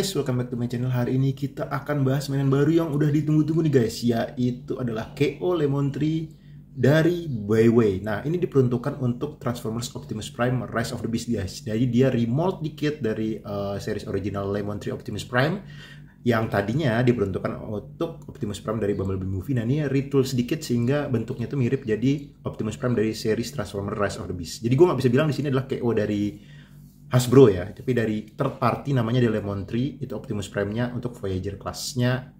guys, welcome back to my channel. Hari ini kita akan bahas mainan baru yang udah ditunggu-tunggu nih guys, yaitu adalah KO Lemon Tree dari Bayway. Nah, ini diperuntukkan untuk Transformers Optimus Prime Rise of the Beast guys. Jadi dia remold dikit dari uh, series original Lemon Tree Optimus Prime yang tadinya diperuntukkan untuk Optimus Prime dari Bumblebee Movie. Nah ini retool sedikit sehingga bentuknya tuh mirip jadi Optimus Prime dari series Transformers Rise of the Beast. Jadi gue nggak bisa bilang di sini adalah KO dari Hasbro ya, tapi dari third party namanya Delemon Tree, itu Optimus Prime-nya untuk Voyager kelasnya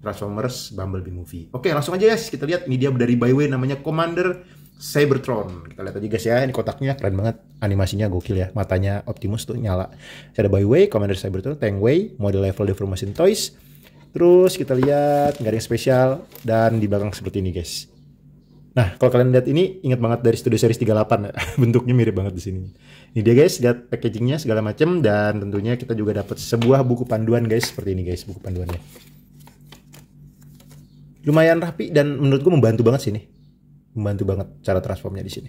Transformers Bumblebee Movie. Oke, langsung aja guys, ya, kita lihat ini dia dari Byway namanya Commander Cybertron. Kita lihat aja guys ya, ini kotaknya keren banget. Animasinya gokil ya, matanya Optimus tuh nyala. Saya ada Byway, Commander Cybertron, Tankway, model level Deformation Toys. Terus kita lihat, nggak ada yang spesial. Dan di belakang seperti ini guys. Nah, kalau kalian lihat ini, ingat banget dari Studio Series 38. Ya. Bentuknya mirip banget di sini. Ini dia guys, lihat packagingnya segala macam dan tentunya kita juga dapat sebuah buku panduan guys seperti ini guys buku panduannya. Lumayan rapi dan menurutku membantu banget sini, Membantu banget cara transformnya di sini.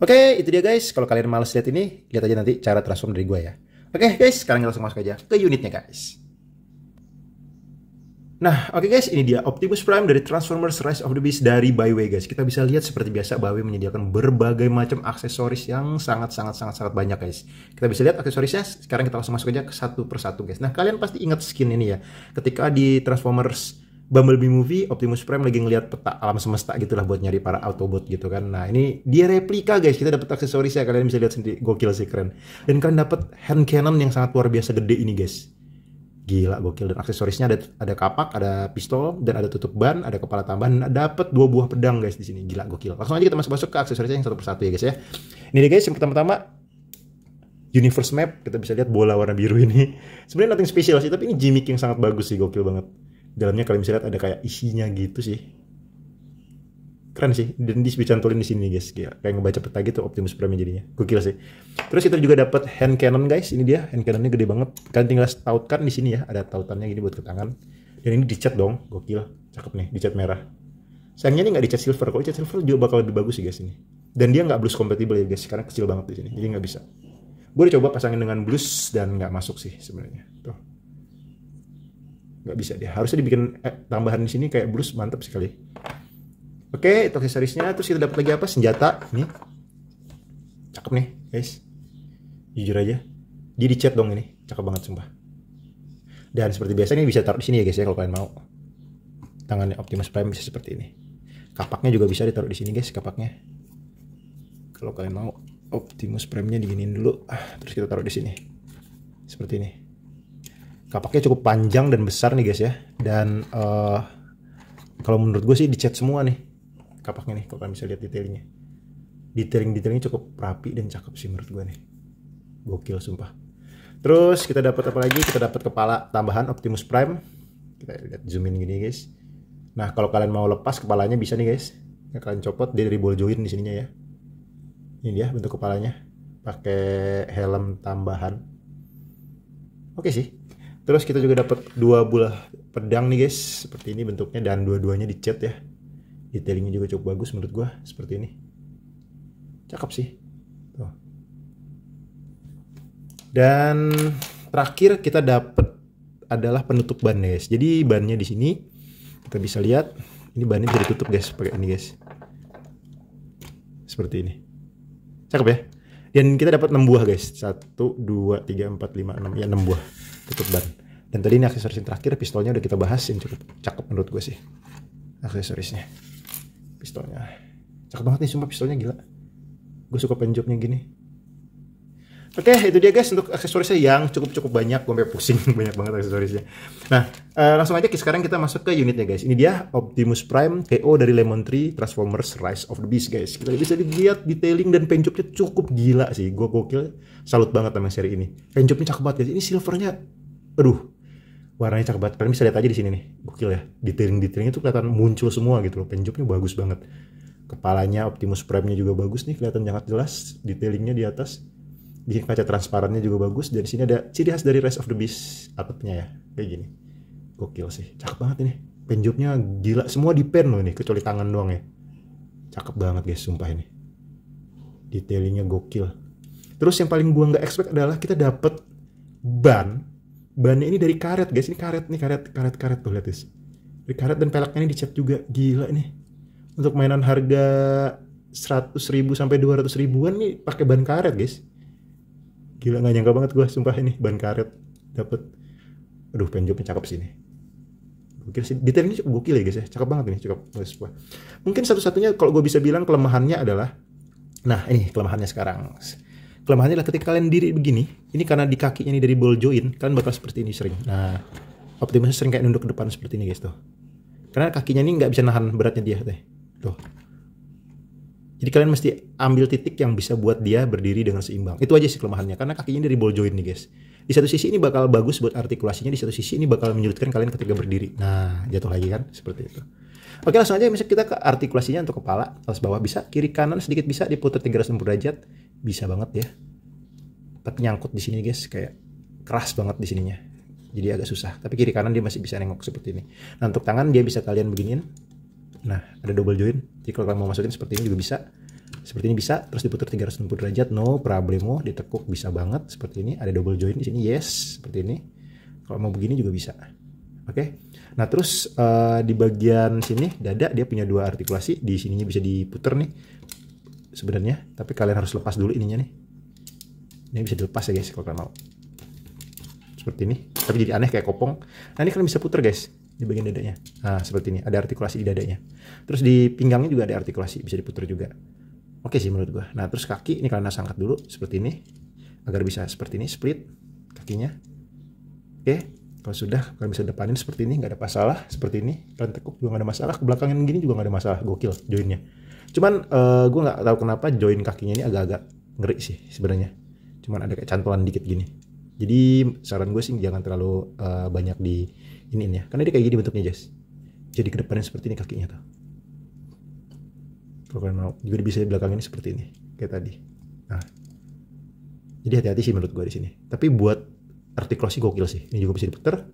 Oke, itu dia guys. Kalau kalian males lihat ini, lihat aja nanti cara transform dari gue ya. Oke guys, sekarang kita langsung masuk aja ke unitnya guys. Nah, oke okay guys, ini dia Optimus Prime dari Transformers Rise of the Beast dari Byway guys. Kita bisa lihat seperti biasa Byway menyediakan berbagai macam aksesoris yang sangat-sangat-sangat-sangat banyak guys. Kita bisa lihat aksesorisnya, sekarang kita langsung masuk aja ke satu persatu guys. Nah, kalian pasti ingat skin ini ya. Ketika di Transformers Bumblebee movie, Optimus Prime lagi ngelihat peta alam semesta gitulah buat nyari para Autobot gitu kan. Nah, ini dia replika guys. Kita dapat aksesorisnya, kalian bisa lihat sendiri. Gokil sih keren. Dan kalian dapat hand cannon yang sangat luar biasa gede ini guys gila gokil dan aksesorisnya ada ada kapak ada pistol dan ada tutup ban ada kepala tambahan dapat dua buah pedang guys di sini gila gokil langsung aja kita masuk masuk ke aksesorisnya yang satu persatu ya guys ya ini dia guys yang pertama-tama universe map kita bisa lihat bola warna biru ini sebenarnya nothing special sih tapi ini gimmick yang sangat bagus sih gokil banget dalamnya kalian bisa lihat ada kayak isinya gitu sih keren sih dan dicantolin di sini guys Gila. kayak ngebaca peta gitu Optimus Prime jadinya gokil sih terus kita juga dapat hand cannon guys ini dia hand cannonnya gede banget kalian tinggal tautkan di sini ya ada tautannya gini buat ke tangan dan ini dicat dong gokil cakep nih dicat merah sayangnya ini nggak dicat silver kalau dicat silver juga bakal lebih bagus sih guys ini dan dia nggak blues compatible ya guys karena kecil banget di sini jadi nggak bisa gue udah coba pasangin dengan blues dan nggak masuk sih sebenarnya tuh nggak bisa dia harusnya dibikin eh, tambahan di sini kayak blues mantep sekali Oke, itu aksesorisnya. Terus kita dapat lagi apa? Senjata. Ini. Cakep nih, guys. Jujur aja. Dia dicat dong ini. Cakep banget sumpah. Dan seperti biasa ini bisa taruh di sini ya guys ya kalau kalian mau. Tangannya Optimus Prime bisa seperti ini. Kapaknya juga bisa ditaruh di sini guys, kapaknya. Kalau kalian mau Optimus Prime-nya diginiin dulu. Ah, terus kita taruh di sini. Seperti ini. Kapaknya cukup panjang dan besar nih guys ya. Dan uh, kalau menurut gue sih dicat semua nih kapaknya nih kalau kalian bisa lihat detailnya detailing detailnya cukup rapi dan cakep sih menurut gue nih gokil sumpah terus kita dapat apa lagi kita dapat kepala tambahan Optimus Prime kita lihat zoom in gini guys nah kalau kalian mau lepas kepalanya bisa nih guys ya, kalian copot dia dari ball join di sininya ya ini dia bentuk kepalanya pakai helm tambahan oke sih terus kita juga dapat dua buah pedang nih guys seperti ini bentuknya dan dua-duanya dicat ya detailingnya juga cukup bagus menurut gue seperti ini cakep sih tuh dan terakhir kita dapat adalah penutup ban guys jadi bannya di sini kita bisa lihat ini bannya bisa ditutup guys pakai ini guys seperti ini cakep ya dan kita dapat 6 buah guys 1 2 3 4 5 6 ya 6 buah tutup ban dan tadi ini aksesoris yang terakhir pistolnya udah kita bahas yang cukup cakep menurut gue sih aksesorisnya pistolnya cakep banget nih sumpah pistolnya gila gue suka penjobnya gini Oke, okay, itu dia guys untuk aksesorisnya yang cukup-cukup banyak. Gue sampai pusing banyak banget aksesorisnya. Nah, uh, langsung aja sekarang kita masuk ke unitnya guys. Ini dia Optimus Prime KO dari Lemon Tree Transformers Rise of the Beast guys. Kita bisa lihat detailing dan penjobnya cukup gila sih. Gue gokil, salut banget sama seri ini. Penjobnya cakep banget guys. Ini silvernya, aduh, warnanya cakep banget kalian bisa lihat aja di sini nih gokil ya detailing detailing itu kelihatan muncul semua gitu loh penjupnya bagus banget kepalanya Optimus Prime-nya juga bagus nih kelihatan sangat jelas detailingnya di atas Bikin kaca transparannya juga bagus dan di sini ada ciri khas dari Rise of the Beast atapnya ya kayak gini gokil sih cakep banget ini penjupnya gila semua di pen loh ini kecuali tangan doang ya cakep banget guys sumpah ini detailingnya gokil terus yang paling gua nggak expect adalah kita dapet ban bannya ini dari karet guys ini karet nih karet karet karet tuh lihat guys dari karet dan peleknya ini dicat juga gila nih untuk mainan harga 100 ribu sampai 200 ribuan nih pakai ban karet guys gila nggak nyangka banget gue sumpah ini ban karet dapet aduh penjoknya cakep sih ini gokil sih detailnya cukup gokil ya guys ya cakep banget ini cukup guys mungkin satu-satunya kalau gue bisa bilang kelemahannya adalah nah ini kelemahannya sekarang kelemahannya adalah ketika kalian diri begini, ini karena di kakinya ini dari ball joint, kalian bakal seperti ini sering. Nah, optimisnya sering kayak nunduk ke depan seperti ini guys tuh. Karena kakinya ini nggak bisa nahan beratnya dia deh. Tuh. Jadi kalian mesti ambil titik yang bisa buat dia berdiri dengan seimbang. Itu aja sih kelemahannya, karena kakinya dari ball joint nih guys. Di satu sisi ini bakal bagus buat artikulasinya, di satu sisi ini bakal menyulitkan kalian ketika berdiri. Nah, jatuh lagi kan, seperti itu. Oke langsung aja misalnya kita ke artikulasinya untuk kepala, atas bawah bisa, kiri kanan sedikit bisa diputar 360 derajat, bisa banget ya tapi nyangkut di sini guys kayak keras banget di sininya jadi agak susah tapi kiri kanan dia masih bisa nengok seperti ini nah untuk tangan dia bisa kalian beginin nah ada double join jadi kalau kalian mau masukin seperti ini juga bisa seperti ini bisa terus diputar 360 derajat no problemo ditekuk bisa banget seperti ini ada double join di sini yes seperti ini kalau mau begini juga bisa oke okay? nah terus uh, di bagian sini dada dia punya dua artikulasi di sininya bisa diputer nih sebenarnya tapi kalian harus lepas dulu ininya nih ini bisa dilepas ya guys kalau kalian mau seperti ini tapi jadi aneh kayak kopong nah ini kalian bisa puter guys di bagian dadanya nah seperti ini ada artikulasi di dadanya terus di pinggangnya juga ada artikulasi bisa diputer juga oke sih menurut gua nah terus kaki ini kalian harus angkat dulu seperti ini agar bisa seperti ini split kakinya oke kalau sudah kalian bisa depanin seperti ini nggak ada masalah seperti ini kalian tekuk juga nggak ada masalah ke belakangin gini juga nggak ada masalah gokil joinnya Cuman uh, eh, gue nggak tahu kenapa join kakinya ini agak-agak ngeri sih sebenarnya. Cuman ada kayak cantolan dikit gini. Jadi saran gue sih jangan terlalu uh, banyak di ini ya. Karena dia kayak gini bentuknya Jess. Jadi kedepannya seperti ini kakinya tuh. Kalau kalian mau juga bisa di belakang ini seperti ini kayak tadi. Nah. Jadi hati-hati sih menurut gue di sini. Tapi buat artikulasi gokil sih. Ini juga bisa diputer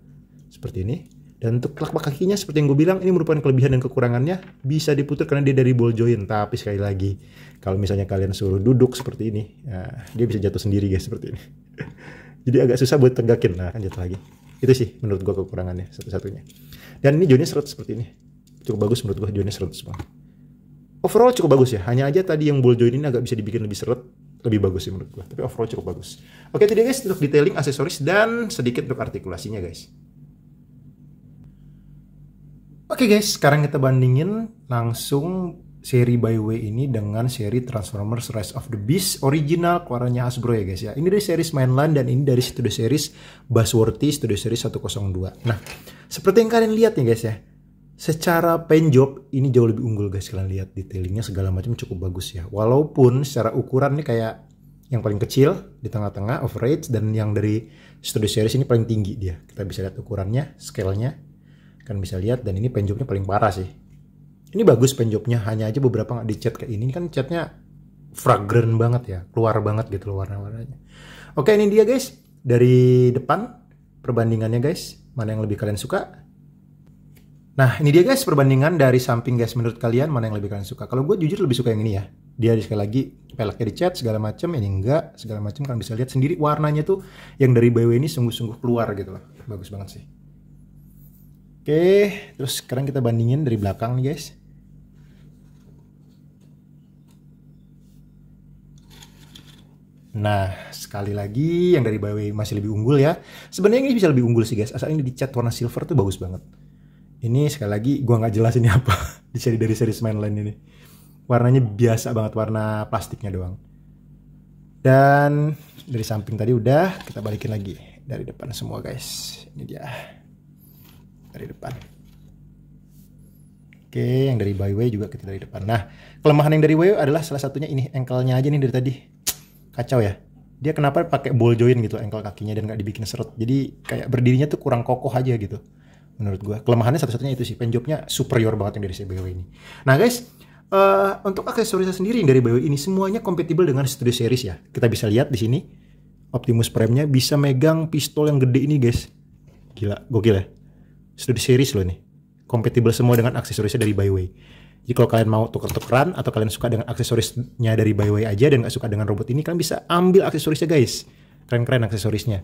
seperti ini dan untuk telapak kakinya seperti yang gue bilang ini merupakan kelebihan dan kekurangannya bisa diputar karena dia dari ball joint. Tapi sekali lagi kalau misalnya kalian suruh duduk seperti ini, ya, dia bisa jatuh sendiri guys seperti ini. Jadi agak susah buat tegakin. Nah kan jatuh lagi. Itu sih menurut gue kekurangannya satu-satunya. Dan ini joinnya seret seperti ini. Cukup bagus menurut gue joinnya seret semua. Overall cukup bagus ya. Hanya aja tadi yang ball joint ini agak bisa dibikin lebih seret lebih bagus sih menurut gue. Tapi overall cukup bagus. Oke, itu dia guys untuk detailing aksesoris dan sedikit untuk artikulasinya guys. Oke okay guys, sekarang kita bandingin langsung seri Byway ini dengan seri Transformers Rise of the Beast original keluarannya Hasbro ya guys ya. Ini dari series Mainland dan ini dari studio series Buzzworthy Studio Series 102. Nah, seperti yang kalian lihat ya guys ya. Secara paint job ini jauh lebih unggul guys kalian lihat detailingnya segala macam cukup bagus ya. Walaupun secara ukuran ini kayak yang paling kecil di tengah-tengah average dan yang dari studio series ini paling tinggi dia. Kita bisa lihat ukurannya, scale-nya kan bisa lihat dan ini penjobnya paling parah sih ini bagus penjobnya hanya aja beberapa nggak dicat kayak ini kan catnya fragrant banget ya keluar banget gitu loh warna-warnanya oke ini dia guys dari depan perbandingannya guys mana yang lebih kalian suka nah ini dia guys perbandingan dari samping guys menurut kalian mana yang lebih kalian suka kalau gue jujur lebih suka yang ini ya dia sekali lagi peleknya dicat segala macam ini enggak segala macam kan bisa lihat sendiri warnanya tuh yang dari BW ini sungguh-sungguh keluar gitu loh bagus banget sih Oke, terus sekarang kita bandingin dari belakang nih guys. Nah, sekali lagi yang dari bawah masih lebih unggul ya. Sebenarnya ini bisa lebih unggul sih guys, asal ini dicat warna silver tuh bagus banget. Ini sekali lagi gua nggak jelas ini apa di seri dari seri mainline ini. Warnanya biasa banget warna plastiknya doang. Dan dari samping tadi udah, kita balikin lagi dari depan semua guys. Ini dia dari depan. Oke, yang dari byway juga kita dari depan. Nah, kelemahan yang dari byway adalah salah satunya ini engkelnya aja nih dari tadi. Kacau ya. Dia kenapa pakai ball joint gitu engkel kakinya dan nggak dibikin serut. Jadi kayak berdirinya tuh kurang kokoh aja gitu. Menurut gua kelemahannya satu-satunya itu sih penjobnya superior banget yang dari BW ini. Nah, guys, Uh, untuk aksesorisnya sendiri yang dari BW ini semuanya kompatibel dengan Studio Series ya. Kita bisa lihat di sini Optimus Prime-nya bisa megang pistol yang gede ini guys. Gila, gokil ya studi series loh nih. Kompatibel semua dengan aksesorisnya dari Byway. Jadi kalau kalian mau tuker-tukeran atau kalian suka dengan aksesorisnya dari Byway aja dan gak suka dengan robot ini, kalian bisa ambil aksesorisnya guys. Keren-keren aksesorisnya.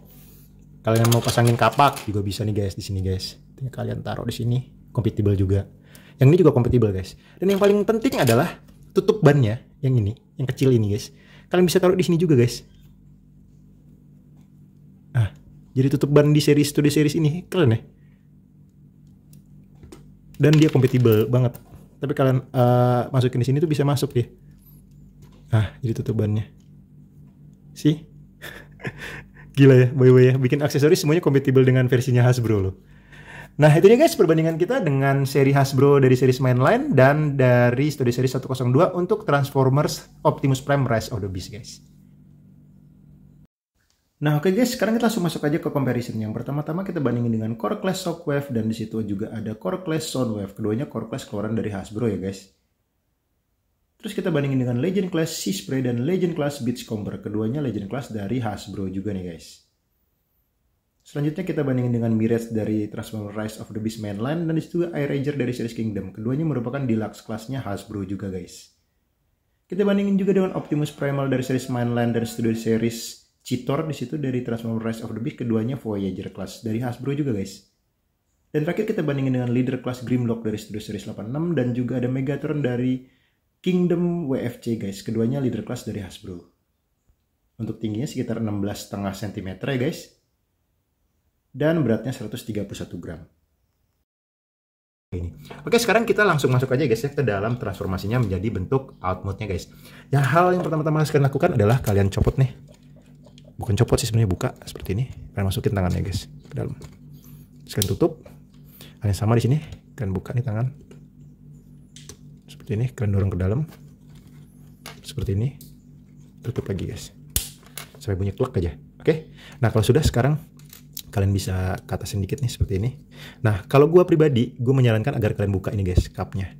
Kalian mau pasangin kapak juga bisa nih guys di sini guys. Tinggal kalian taruh di sini, kompatibel juga. Yang ini juga kompatibel guys. Dan yang paling penting adalah tutup bannya yang ini, yang kecil ini guys. Kalian bisa taruh di sini juga guys. Ah, jadi tutup ban di series studi series ini keren ya dan dia kompatibel banget tapi kalian uh, masukin di sini tuh bisa masuk ya Nah, jadi tutupannya sih gila ya by way ya bikin aksesoris semuanya kompatibel dengan versinya Hasbro loh Nah itu dia guys perbandingan kita dengan seri Hasbro dari seri main line dan dari studi seri 102 untuk Transformers Optimus Prime Rise of the Beast guys. Nah oke okay guys, sekarang kita langsung masuk aja ke comparison. Yang pertama-tama kita bandingin dengan Core Class Shockwave dan disitu juga ada Core Class Soundwave. Keduanya Core Class keluaran dari Hasbro ya guys. Terus kita bandingin dengan Legend Class Sea Spray dan Legend Class Beach Comber. Keduanya Legend Class dari Hasbro juga nih guys. Selanjutnya kita bandingin dengan Mirage dari Transformers Rise of the Beast Mainline dan disitu Air Ranger dari series Kingdom. Keduanya merupakan deluxe kelasnya Hasbro juga guys. Kita bandingin juga dengan Optimus Primal dari series Mainline dan Studio Series Citor di situ dari Transformers Rise of the Beast, keduanya Voyager class dari Hasbro juga guys. Dan terakhir kita bandingin dengan Leader class Grimlock dari Studio Series 86 dan juga ada Megatron dari Kingdom WFC guys, keduanya Leader class dari Hasbro. Untuk tingginya sekitar 16,5 cm ya guys. Dan beratnya 131 gram. Ini. Oke sekarang kita langsung masuk aja guys ya ke dalam transformasinya menjadi bentuk outmode-nya guys. Yang hal yang pertama-tama kalian lakukan adalah kalian copot nih bukan copot sih sebenarnya buka seperti ini kalian masukin tangannya guys ke dalam terus kan tutup kalian sama di sini kalian buka nih tangan seperti ini kalian dorong ke dalam seperti ini tutup lagi guys sampai bunyi klik aja oke nah kalau sudah sekarang kalian bisa ke atas sedikit nih seperti ini nah kalau gue pribadi gue menyarankan agar kalian buka ini guys cupnya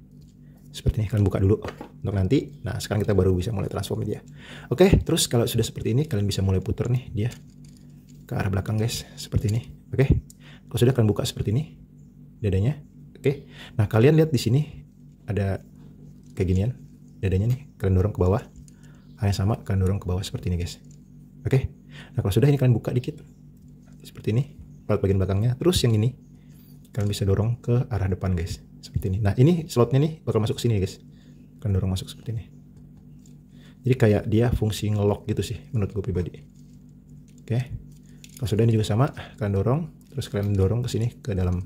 seperti ini kalian buka dulu untuk nanti nah sekarang kita baru bisa mulai transform dia oke terus kalau sudah seperti ini kalian bisa mulai putar nih dia ke arah belakang guys seperti ini oke kalau sudah kalian buka seperti ini dadanya oke nah kalian lihat di sini ada kayak ginian dadanya nih kalian dorong ke bawah hal yang sama kalian dorong ke bawah seperti ini guys oke nah kalau sudah ini kalian buka dikit seperti ini part bagian belakangnya terus yang ini kalian bisa dorong ke arah depan guys seperti ini nah ini slotnya nih bakal masuk ke sini guys akan dorong masuk seperti ini jadi kayak dia fungsi ngelock gitu sih menurut gue pribadi oke kalau sudah ini juga sama kalian dorong terus kalian dorong ke sini ke dalam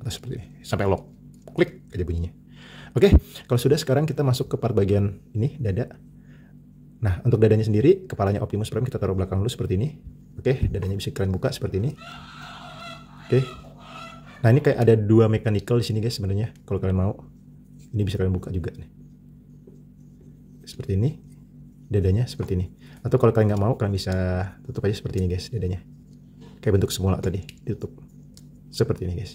atau seperti ini sampai lock klik aja bunyinya oke kalau sudah sekarang kita masuk ke part bagian ini dada nah untuk dadanya sendiri kepalanya Optimus Prime kita taruh belakang dulu seperti ini oke dadanya bisa kalian buka seperti ini oke okay. Nah ini kayak ada dua mechanical di sini guys sebenarnya kalau kalian mau. Ini bisa kalian buka juga nih. Seperti ini. Dadanya seperti ini. Atau kalau kalian nggak mau kalian bisa tutup aja seperti ini guys dadanya. Kayak bentuk semula tadi ditutup. Seperti ini guys.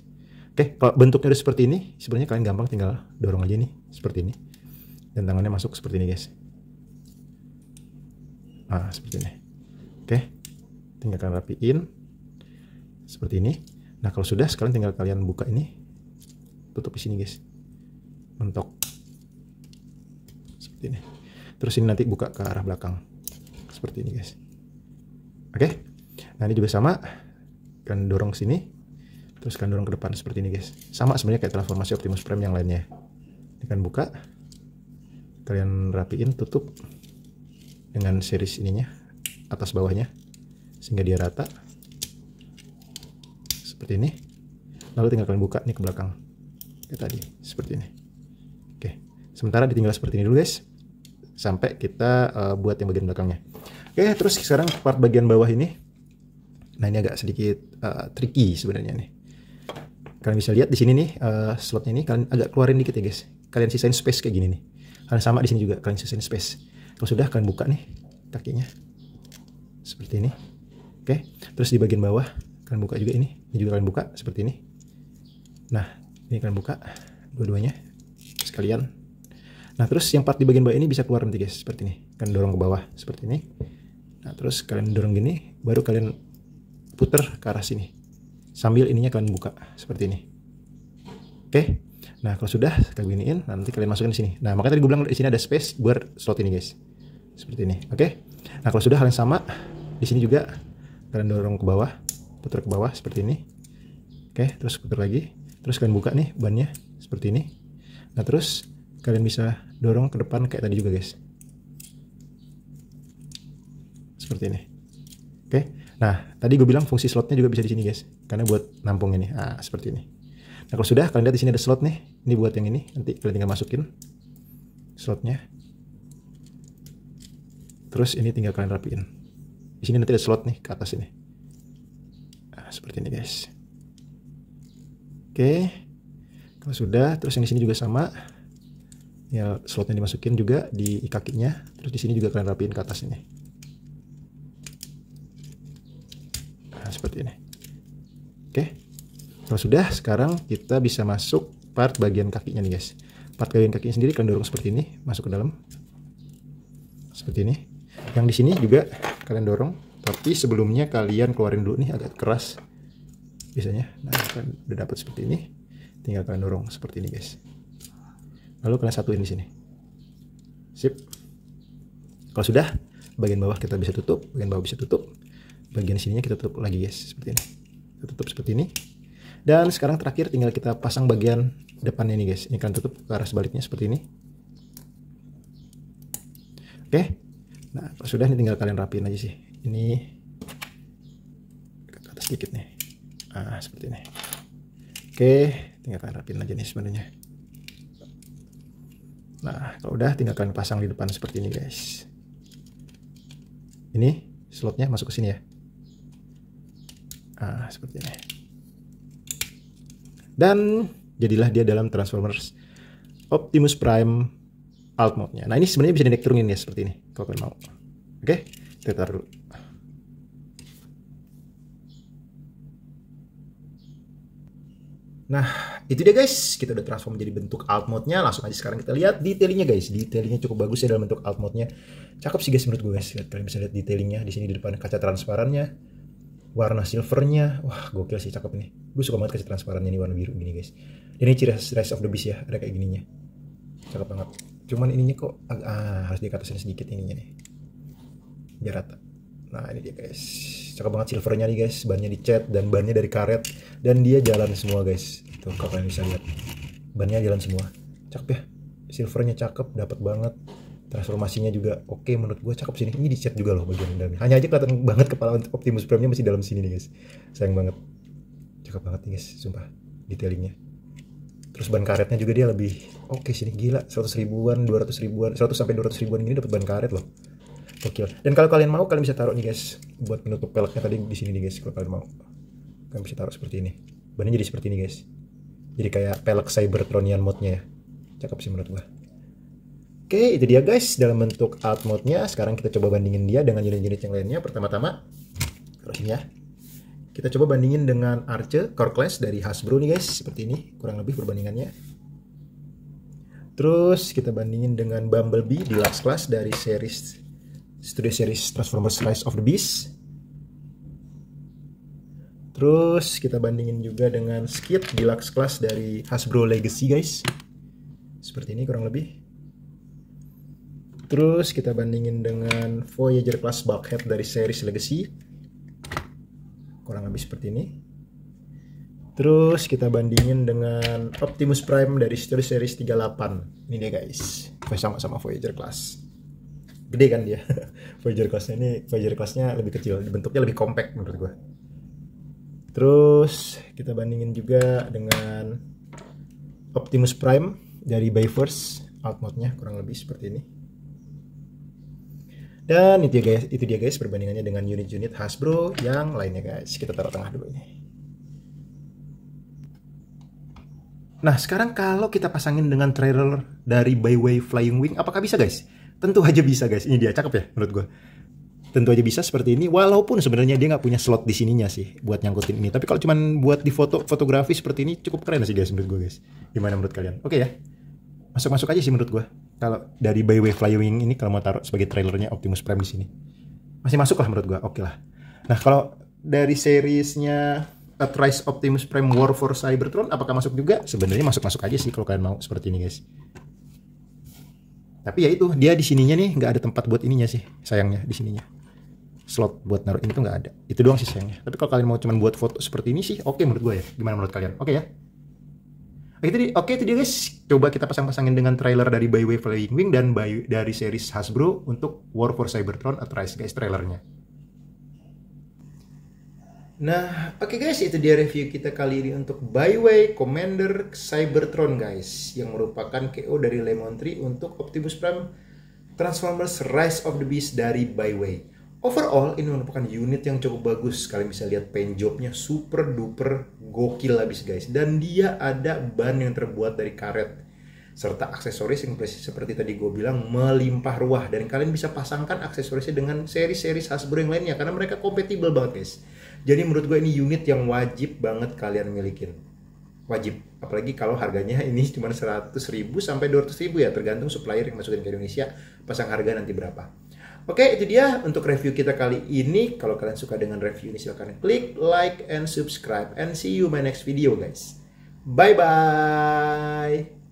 Oke, kalau bentuknya udah seperti ini, sebenarnya kalian gampang tinggal dorong aja nih seperti ini. Dan tangannya masuk seperti ini guys. Nah, seperti ini. Oke. Tinggal kalian rapiin seperti ini Nah kalau sudah sekarang tinggal kalian buka ini, tutup di sini guys, mentok seperti ini. Terus ini nanti buka ke arah belakang seperti ini guys. Oke, nah ini juga sama, kalian dorong sini, terus kalian dorong ke depan seperti ini guys. Sama sebenarnya kayak transformasi Optimus Prime yang lainnya. Ini kan buka, kalian rapiin, tutup dengan series ininya atas bawahnya sehingga dia rata seperti ini lalu tinggal kalian buka nih ke belakang ya tadi seperti ini oke sementara ditinggal seperti ini dulu guys sampai kita uh, buat yang bagian belakangnya oke terus sekarang part bagian bawah ini nah ini agak sedikit uh, tricky sebenarnya nih kalian bisa lihat di sini nih uh, slotnya ini kalian agak keluarin dikit ya guys kalian sisain space kayak gini nih kalian sama di sini juga kalian sisain space kalau sudah kalian buka nih kakinya seperti ini oke terus di bagian bawah kalian buka juga ini ini juga kalian buka seperti ini nah ini kalian buka dua-duanya sekalian nah terus yang part di bagian bawah ini bisa keluar nanti guys seperti ini kalian dorong ke bawah seperti ini nah terus kalian dorong gini baru kalian putar ke arah sini sambil ininya kalian buka seperti ini oke okay? nah kalau sudah kalian giniin nah, nanti kalian masukin di sini nah makanya tadi gue bilang di sini ada space buat slot ini guys seperti ini oke okay? nah kalau sudah hal yang sama di sini juga kalian dorong ke bawah putar ke bawah seperti ini oke terus putar lagi terus kalian buka nih bannya seperti ini nah terus kalian bisa dorong ke depan kayak tadi juga guys seperti ini oke nah tadi gue bilang fungsi slotnya juga bisa di sini guys karena buat nampung ini nah, seperti ini nah kalau sudah kalian lihat di sini ada slot nih ini buat yang ini nanti kalian tinggal masukin slotnya terus ini tinggal kalian rapiin di sini nanti ada slot nih ke atas ini nah seperti ini guys oke kalau sudah terus yang di sini juga sama ya slotnya dimasukin juga di kakinya terus di sini juga kalian rapiin ke atas ini nah seperti ini oke kalau sudah sekarang kita bisa masuk part bagian kakinya nih guys part bagian kakinya sendiri kalian dorong seperti ini masuk ke dalam seperti ini yang di sini juga kalian dorong tapi sebelumnya kalian keluarin dulu nih agak keras biasanya nah kan udah dapat seperti ini tinggal kalian dorong seperti ini guys lalu kalian satuin di sini sip kalau sudah bagian bawah kita bisa tutup bagian bawah bisa tutup bagian sininya kita tutup lagi guys seperti ini kita tutup seperti ini dan sekarang terakhir tinggal kita pasang bagian depannya nih guys ini kan tutup ke arah sebaliknya seperti ini oke okay. Nah, kalau sudah ini tinggal kalian rapiin aja sih ini ke atas sedikit nih ah seperti ini oke tinggal rapin aja nih sebenarnya nah kalau udah tinggal kalian pasang di depan seperti ini guys ini slotnya masuk ke sini ya ah seperti ini dan jadilah dia dalam Transformers Optimus Prime alt mode-nya. Nah ini sebenarnya bisa dinekturin ya seperti ini kalau kalian mau. Oke, kita taruh dulu. Nah, itu dia guys. Kita udah transform menjadi bentuk alt mode-nya. Langsung aja sekarang kita lihat detailnya guys. detailnya cukup bagus ya dalam bentuk alt mode-nya. Cakep sih guys menurut gue guys. kalian bisa lihat detailnya di sini di depan kaca transparannya. Warna silvernya. Wah, gokil sih cakep nih. Gue suka banget kaca transparannya ini warna biru gini guys. Dan ini ciri Rise of the Beast ya. Ada kayak gininya. Cakep banget. Cuman ininya kok ah, harus dikatasin sedikit ininya nih. Biar rata. Nah, ini dia guys cakep banget silvernya nih guys bannya dicat dan bannya dari karet dan dia jalan semua guys tuh kalian bisa lihat bannya jalan semua cakep ya silvernya cakep dapat banget transformasinya juga oke okay, menurut gue cakep sini ini dicat juga loh bagian dalamnya hanya aja kelihatan banget kepala Optimus Prime nya masih dalam sini nih guys sayang banget cakep banget nih guys sumpah detailingnya terus ban karetnya juga dia lebih oke okay sini gila 100 ribuan 200 ribuan 100 sampai 200 ribuan gini dapat ban karet loh gokil dan kalau kalian mau kalian bisa taruh nih guys buat menutup peleknya tadi di sini nih guys kalau kalian mau kalian bisa taruh seperti ini bannya jadi seperti ini guys jadi kayak pelek cybertronian modnya ya cakep sih menurut gua oke itu dia guys dalam bentuk alt modnya sekarang kita coba bandingin dia dengan unit-unit yang lainnya pertama-tama terus ini ya kita coba bandingin dengan Arce Core Class dari Hasbro nih guys seperti ini kurang lebih perbandingannya terus kita bandingin dengan Bumblebee di Last Class dari series Studio Series Transformers Rise of the Beast. Terus kita bandingin juga dengan skit Deluxe Class dari Hasbro Legacy guys. Seperti ini kurang lebih. Terus kita bandingin dengan Voyager Class Bulkhead dari series Legacy. Kurang lebih seperti ini. Terus kita bandingin dengan Optimus Prime dari Studio Series 38. Ini dia guys. Sama-sama Voyager Class gede kan dia Voyager Costnya ini Voyager Costnya lebih kecil bentuknya lebih compact menurut gue terus kita bandingin juga dengan Optimus Prime dari Bayverse alt mode-nya kurang lebih seperti ini dan itu dia guys itu dia guys perbandingannya dengan unit-unit Hasbro yang lainnya guys kita taruh tengah dulu ini Nah, sekarang kalau kita pasangin dengan trailer dari Byway Flying Wing, apakah bisa guys? tentu aja bisa guys. Ini dia cakep ya menurut gue. Tentu aja bisa seperti ini. Walaupun sebenarnya dia nggak punya slot di sininya sih buat nyangkutin ini. Tapi kalau cuman buat di foto fotografi seperti ini cukup keren sih guys menurut gue guys. Gimana menurut kalian? Oke okay ya. Masuk-masuk aja sih menurut gue. Kalau dari By Flywing ini kalau mau taruh sebagai trailernya Optimus Prime di sini. Masih masuk lah menurut gue. Oke okay lah. Nah kalau dari seriesnya At Optimus Prime War for Cybertron apakah masuk juga? Sebenarnya masuk-masuk aja sih kalau kalian mau seperti ini guys tapi ya itu dia di sininya nih nggak ada tempat buat ininya sih sayangnya di sininya slot buat naruh ini tuh nggak ada itu doang sih sayangnya tapi kalau kalian mau cuman buat foto seperti ini sih oke okay menurut gue ya gimana menurut kalian oke okay ya oke tadi oke itu dia guys coba kita pasang-pasangin dengan trailer dari By Way Flying Wing dan by, dari series Hasbro untuk War for Cybertron Rise guys trailernya Nah, oke okay guys, itu dia review kita kali ini untuk Byway Commander Cybertron guys, yang merupakan KO dari Lemon Tree untuk Optimus Prime Transformers Rise of the Beast dari Byway. Overall, ini merupakan unit yang cukup bagus. Kalian bisa lihat paint jobnya super duper gokil abis guys. Dan dia ada ban yang terbuat dari karet serta aksesoris yang seperti tadi gue bilang melimpah ruah dan kalian bisa pasangkan aksesorisnya dengan seri-seri Hasbro yang lainnya karena mereka kompatibel banget guys jadi menurut gue ini unit yang wajib banget kalian milikin. Wajib. Apalagi kalau harganya ini cuma 100 ribu sampai 200 ribu ya. Tergantung supplier yang masukin ke Indonesia. Pasang harga nanti berapa. Oke, itu dia untuk review kita kali ini. Kalau kalian suka dengan review ini, silahkan klik like and subscribe. And see you my next video, guys. Bye-bye.